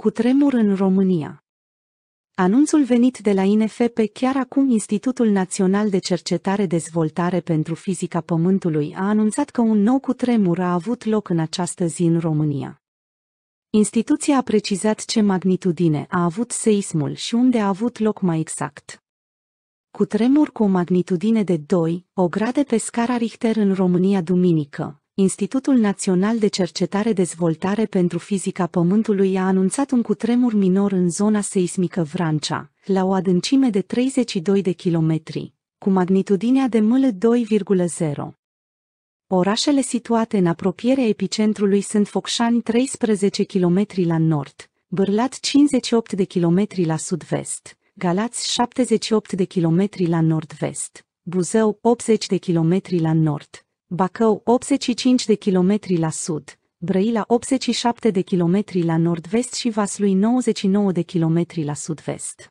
cu tremur în România. Anunțul venit de la INFP chiar acum Institutul Național de Cercetare Dezvoltare pentru Fizica Pământului a anunțat că un nou cutremur a avut loc în această zi în România. Instituția a precizat ce magnitudine a avut seismul și unde a avut loc mai exact. Cutremur cu o magnitudine de 2, o grade pe scara Richter în România duminică, Institutul Național de Cercetare Dezvoltare pentru Fizica Pământului a anunțat un cutremur minor în zona seismică Vrancea, la o adâncime de 32 de kilometri, cu magnitudinea de mâl 2,0. Orașele situate în apropierea epicentrului sunt Focșani 13 km la nord, Bârlat 58 de km la sud-vest, Galați 78 de km la nord-vest, Buzău 80 de km la nord, Bacău 85 de km la sud, Brăila 87 de km la nord-vest și Vaslui 99 de km la sud-vest.